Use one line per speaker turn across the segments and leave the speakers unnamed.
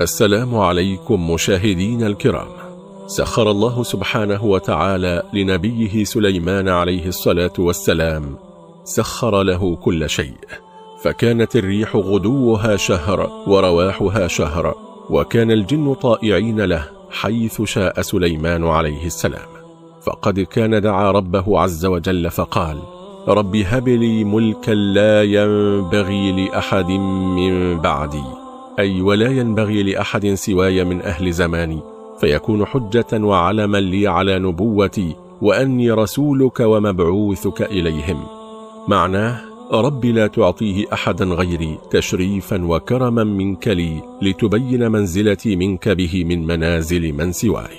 السلام عليكم مشاهدين الكرام سخر الله سبحانه وتعالى لنبيه سليمان عليه الصلاة والسلام سخر له كل شيء فكانت الريح غدوها شهر ورواحها شهر وكان الجن طائعين له حيث شاء سليمان عليه السلام فقد كان دعا ربه عز وجل فقال رب هب لي ملكا لا ينبغي لأحد من بعدي أي ولا ينبغي لأحد سواي من أهل زماني فيكون حجة وعلما لي على نبوتي وأني رسولك ومبعوثك إليهم معناه رب لا تعطيه أحدا غيري تشريفا وكرما منك لي لتبين منزلتي منك به من منازل من سواي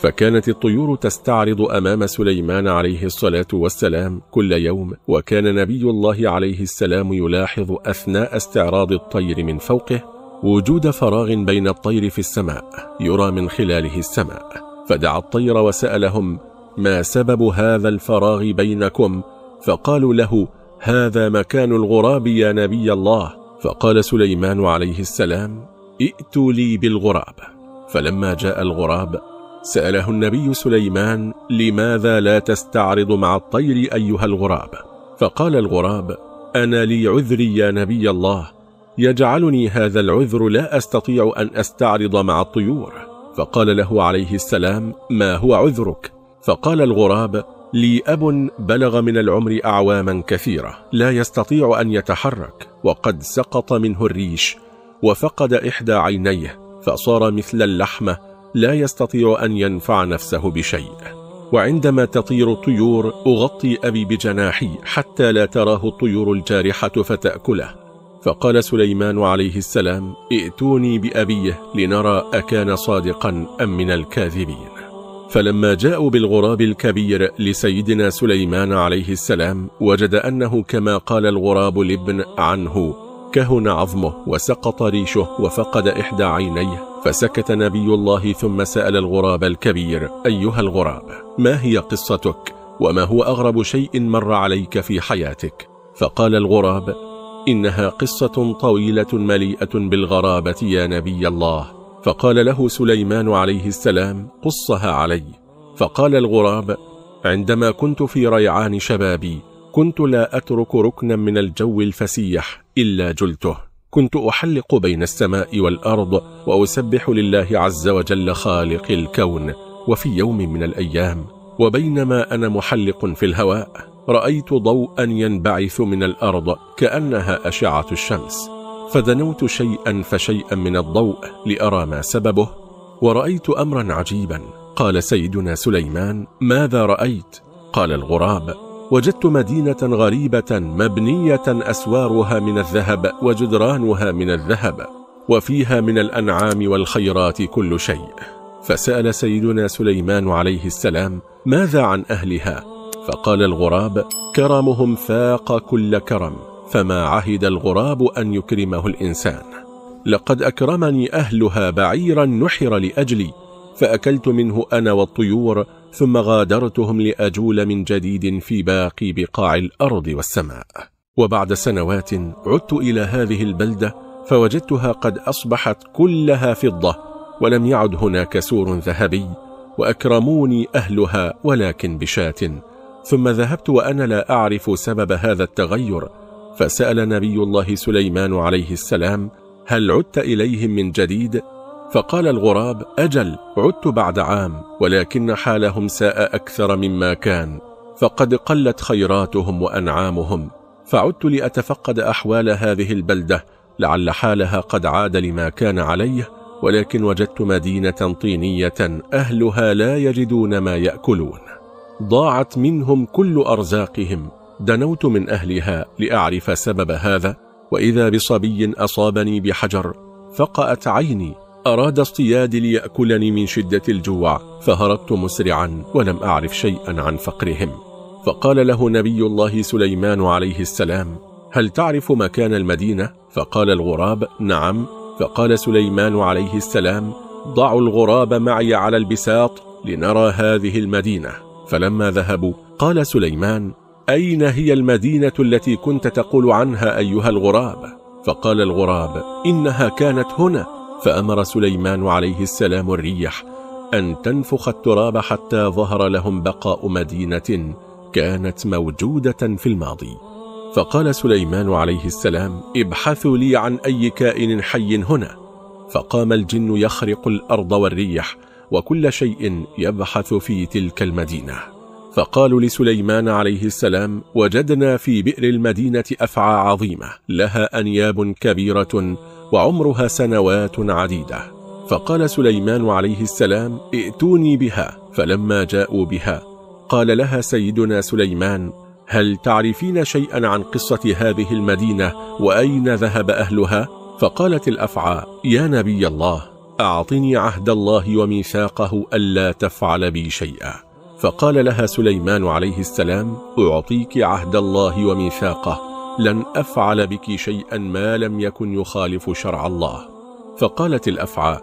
فكانت الطيور تستعرض أمام سليمان عليه الصلاة والسلام كل يوم وكان نبي الله عليه السلام يلاحظ أثناء استعراض الطير من فوقه وجود فراغ بين الطير في السماء يرى من خلاله السماء فدعا الطير وسألهم ما سبب هذا الفراغ بينكم فقالوا له هذا مكان الغراب يا نبي الله فقال سليمان عليه السلام ائتوا لي بالغراب فلما جاء الغراب سأله النبي سليمان لماذا لا تستعرض مع الطير أيها الغراب فقال الغراب أنا لي عذري يا نبي الله يجعلني هذا العذر لا أستطيع أن أستعرض مع الطيور فقال له عليه السلام ما هو عذرك؟ فقال الغراب لي أب بلغ من العمر أعواما كثيرة لا يستطيع أن يتحرك وقد سقط منه الريش وفقد إحدى عينيه فصار مثل اللحمة لا يستطيع أن ينفع نفسه بشيء وعندما تطير الطيور أغطي أبي بجناحي حتى لا تراه الطيور الجارحة فتأكله فقال سليمان عليه السلام ائتوني بأبيه لنرى أكان صادقا أم من الكاذبين فلما جاءوا بالغراب الكبير لسيدنا سليمان عليه السلام وجد أنه كما قال الغراب لابن عنه كهن عظمه وسقط ريشه وفقد إحدى عينيه فسكت نبي الله ثم سأل الغراب الكبير أيها الغراب ما هي قصتك وما هو أغرب شيء مر عليك في حياتك فقال الغراب إنها قصة طويلة مليئة بالغرابة يا نبي الله فقال له سليمان عليه السلام قصها علي فقال الغراب عندما كنت في ريعان شبابي كنت لا أترك ركنا من الجو الفسيح إلا جلته كنت أحلق بين السماء والأرض وأسبح لله عز وجل خالق الكون وفي يوم من الأيام وبينما أنا محلق في الهواء رأيت ضوءا ينبعث من الأرض كأنها أشعة الشمس فدنوت شيئا فشيئا من الضوء لأرى ما سببه ورأيت أمرا عجيبا قال سيدنا سليمان ماذا رأيت؟ قال الغراب وجدت مدينة غريبة مبنية أسوارها من الذهب وجدرانها من الذهب وفيها من الأنعام والخيرات كل شيء فسأل سيدنا سليمان عليه السلام ماذا عن أهلها؟ فقال الغراب كرمهم فاق كل كرم فما عهد الغراب أن يكرمه الإنسان لقد أكرمني أهلها بعيرا نحر لأجلي فأكلت منه أنا والطيور ثم غادرتهم لأجول من جديد في باقي بقاع الأرض والسماء وبعد سنوات عدت إلى هذه البلدة فوجدتها قد أصبحت كلها فضة ولم يعد هناك سور ذهبي وأكرموني أهلها ولكن بشاة ثم ذهبت وأنا لا أعرف سبب هذا التغير فسأل نبي الله سليمان عليه السلام هل عدت إليهم من جديد؟ فقال الغراب أجل عدت بعد عام ولكن حالهم ساء أكثر مما كان فقد قلت خيراتهم وأنعامهم فعدت لأتفقد أحوال هذه البلدة لعل حالها قد عاد لما كان عليه ولكن وجدت مدينة طينية أهلها لا يجدون ما يأكلون ضاعت منهم كل أرزاقهم دنوت من أهلها لأعرف سبب هذا وإذا بصبي أصابني بحجر فقأت عيني أراد اصطيادي ليأكلني من شدة الجوع فهربت مسرعا ولم أعرف شيئا عن فقرهم فقال له نبي الله سليمان عليه السلام هل تعرف مكان المدينة؟ فقال الغراب نعم فقال سليمان عليه السلام ضعوا الغراب معي على البساط لنرى هذه المدينة فلما ذهبوا قال سليمان أين هي المدينة التي كنت تقول عنها أيها الغراب فقال الغراب إنها كانت هنا فأمر سليمان عليه السلام الريح أن تنفخ التراب حتى ظهر لهم بقاء مدينة كانت موجودة في الماضي فقال سليمان عليه السلام ابحثوا لي عن أي كائن حي هنا فقام الجن يخرق الأرض والريح وكل شيء يبحث في تلك المدينة فقالوا لسليمان عليه السلام وجدنا في بئر المدينة أفعى عظيمة لها أنياب كبيرة وعمرها سنوات عديدة فقال سليمان عليه السلام ائتوني بها فلما جاءوا بها قال لها سيدنا سليمان هل تعرفين شيئا عن قصة هذه المدينة وأين ذهب أهلها؟ فقالت الأفعى يا نبي الله أعطني عهد الله وميثاقه ألا تفعل بي شيئا فقال لها سليمان عليه السلام أعطيك عهد الله وميثاقه لن أفعل بك شيئا ما لم يكن يخالف شرع الله فقالت الأفعى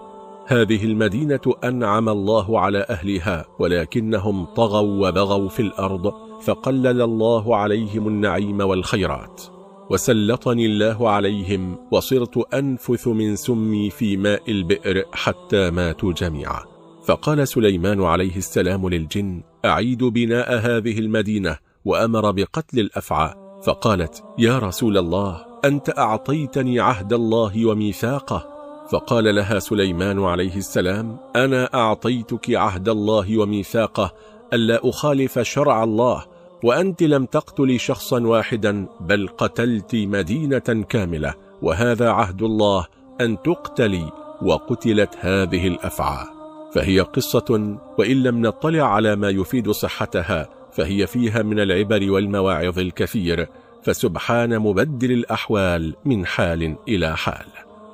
هذه المدينة أنعم الله على أهلها ولكنهم طغوا وبغوا في الأرض فقلل الله عليهم النعيم والخيرات وسلطني الله عليهم وصرت أنفث من سمي في ماء البئر حتى ماتوا جميعا فقال سليمان عليه السلام للجن أعيد بناء هذه المدينة وأمر بقتل الأفعى فقالت يا رسول الله أنت أعطيتني عهد الله وميثاقه فقال لها سليمان عليه السلام أنا أعطيتك عهد الله وميثاقه ألا أخالف شرع الله وأنت لم تقتلي شخصا واحدا بل قتلت مدينة كاملة وهذا عهد الله أن تقتلي وقتلت هذه الأفعى فهي قصة وإن لم نطلع على ما يفيد صحتها فهي فيها من العبر والمواعظ الكثير فسبحان مبدل الأحوال من حال إلى حال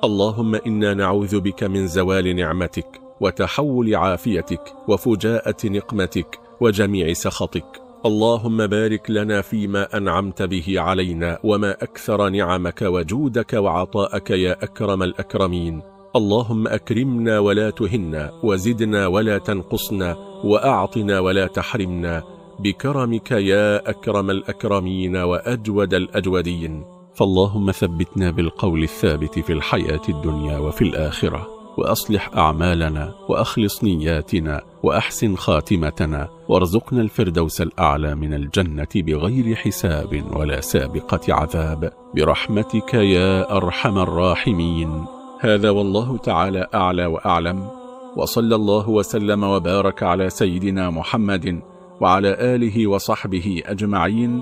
اللهم إنا نعوذ بك من زوال نعمتك وتحول عافيتك وفجاءة نقمتك وجميع سخطك اللهم بارك لنا فيما أنعمت به علينا وما أكثر نعمك وجودك وعطاءك يا أكرم الأكرمين اللهم أكرمنا ولا تهنا وزدنا ولا تنقصنا وأعطنا ولا تحرمنا بكرمك يا أكرم الأكرمين وأجود الأجودين فاللهم ثبتنا بالقول الثابت في الحياة الدنيا وفي الآخرة وأصلح أعمالنا وأخلص نياتنا وأحسن خاتمتنا وارزقنا الفردوس الأعلى من الجنة بغير حساب ولا سابقة عذاب برحمتك يا أرحم الراحمين هذا والله تعالى أعلى وأعلم وصلى الله وسلم وبارك على سيدنا محمد وعلى آله وصحبه أجمعين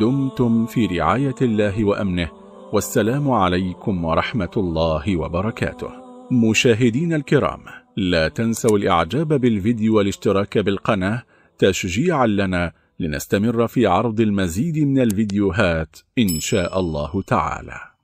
دمتم في رعاية الله وأمنه والسلام عليكم ورحمة الله وبركاته مشاهدين الكرام لا تنسوا الإعجاب بالفيديو والاشتراك بالقناة تشجيعا لنا لنستمر في عرض المزيد من الفيديوهات إن شاء الله تعالى